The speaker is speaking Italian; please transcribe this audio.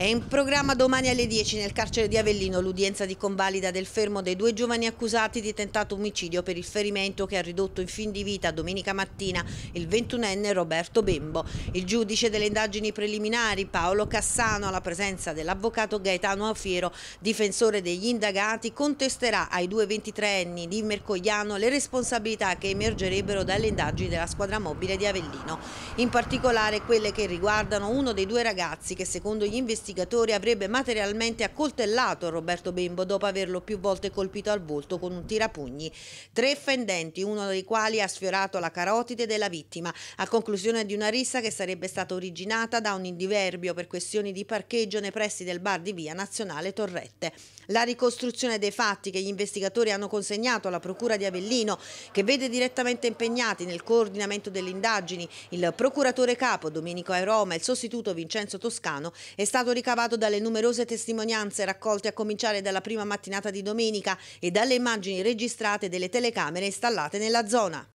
È in programma domani alle 10 nel carcere di Avellino l'udienza di convalida del fermo dei due giovani accusati di tentato omicidio per il ferimento che ha ridotto in fin di vita domenica mattina il 21enne Roberto Bembo. Il giudice delle indagini preliminari Paolo Cassano alla presenza dell'avvocato Gaetano Aufiero, difensore degli indagati, contesterà ai due 23enni di Mercogliano le responsabilità che emergerebbero dalle indagini della squadra mobile di Avellino, in particolare quelle che riguardano uno dei due ragazzi che secondo gli investigatori investigatori avrebbe materialmente accoltellato Roberto Bembo dopo averlo più volte colpito al volto con un tirapugni. Tre fendenti, uno dei quali ha sfiorato la carotide della vittima, a conclusione di una rissa che sarebbe stata originata da un indiverbio per questioni di parcheggio nei pressi del bar di via Nazionale Torrette. La ricostruzione dei fatti che gli investigatori hanno consegnato alla Procura di Avellino, che vede direttamente impegnati nel coordinamento delle indagini il procuratore capo Domenico Airoma e il sostituto Vincenzo Toscano, è stato ricavato dalle numerose testimonianze raccolte a cominciare dalla prima mattinata di domenica e dalle immagini registrate delle telecamere installate nella zona.